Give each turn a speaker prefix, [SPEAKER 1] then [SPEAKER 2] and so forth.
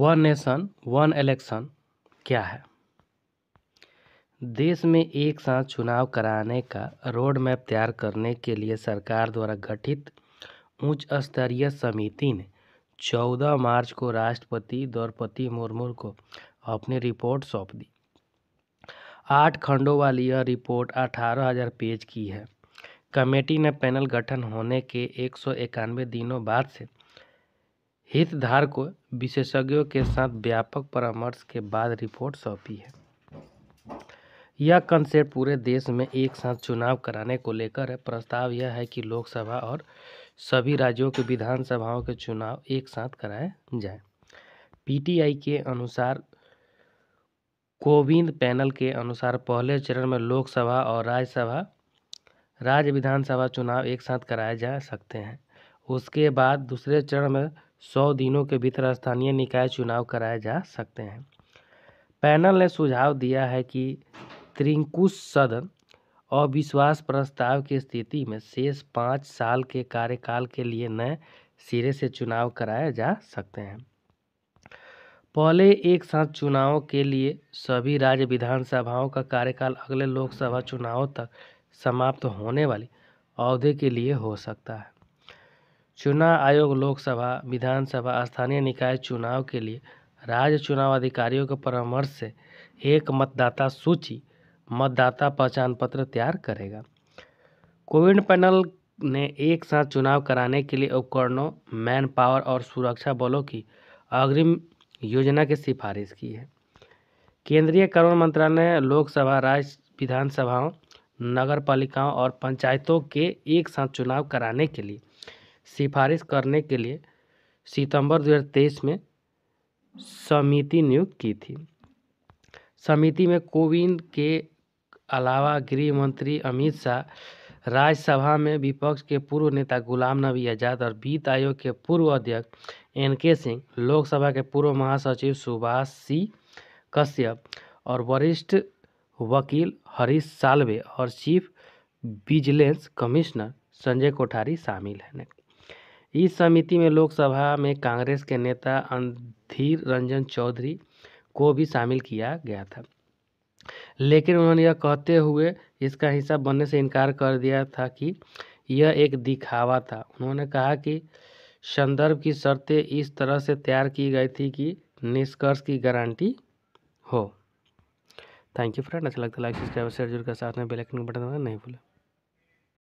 [SPEAKER 1] one nation one election क्या है देश में एक साथ चुनाव कराने का रोड मैप तैयार करने के लिए सरकार द्वारा गठित उच्च स्तरीय समिति ने 14 मार्च को राष्ट्रपति द्रौपदी मुर्मू को अपनी रिपोर्ट सौंप दी आठ खंडों वाली यह रिपोर्ट 18,000 पेज की है कमेटी ने पैनल गठन होने के एक दिनों बाद से हितधारकों को विशेषज्ञों के साथ व्यापक परामर्श के बाद रिपोर्ट सौंपी है यह कंसेप्ट पूरे देश में एक साथ चुनाव कराने को लेकर है प्रस्ताव यह है कि लोकसभा और सभी राज्यों के विधानसभाओं के चुनाव एक साथ कराए जाए पीटीआई के अनुसार कोविंद पैनल के अनुसार पहले चरण में लोकसभा और राज्यसभा राज्य विधानसभा चुनाव एक साथ कराए जा सकते हैं उसके बाद दूसरे चरण में सौ दिनों के भीतर स्थानीय निकाय चुनाव कराए जा सकते हैं पैनल ने सुझाव दिया है कि त्रिंकुश सदन अविश्वास प्रस्ताव की स्थिति में शेष पाँच साल के कार्यकाल के लिए नए सिरे से चुनाव कराए जा सकते हैं पहले एक साथ चुनावों के लिए सभी राज्य विधानसभाओं का कार्यकाल अगले लोकसभा चुनावों तक समाप्त होने वाली अवधि के लिए हो सकता है चुनाव आयोग लोकसभा, विधानसभा, स्थानीय निकाय चुनाव के लिए राज्य चुनाव अधिकारियों के परामर्श से एक मतदाता सूची मतदाता पहचान पत्र तैयार करेगा कोविड पैनल ने एक साथ चुनाव कराने के लिए उपकरणों मैन पावर और सुरक्षा बलों की अग्रिम योजना की सिफारिश की है केंद्रीय कानून मंत्रालय ने लोकसभा राज्य विधानसभाओं नगर पालिकाओं और पंचायतों के एक साथ चुनाव कराने के लिए सिफारिश करने के लिए सितंबर 2023 में समिति नियुक्त की थी समिति में कोविंद के अलावा गृह मंत्री अमित शाह राज्यसभा में विपक्ष के पूर्व नेता गुलाम नबी आज़ाद और वित्त आयोग के पूर्व अध्यक्ष एन के सिंह लोकसभा के पूर्व महासचिव सुभाष सी कश्यप और वरिष्ठ वकील हरीश सालवे और chief vigilance commissioner Sanjay Kothari शामिल हैं इस समिति में लोकसभा में कांग्रेस के नेता अंधीर रंजन चौधरी को भी शामिल किया गया था लेकिन उन्होंने यह कहते हुए इसका हिस्सा बनने से इनकार कर दिया था कि यह एक दिखावा था उन्होंने कहा कि संदर्भ की शर्तें इस तरह से तैयार की गई थी कि निष्कर्ष की गारंटी हो थैंक यू फ्रेंड अच्छा लगता है लाइक सब्सक्राइब शेयर जरूर कर साथ में बेल आइकन बटन नहीं भूलें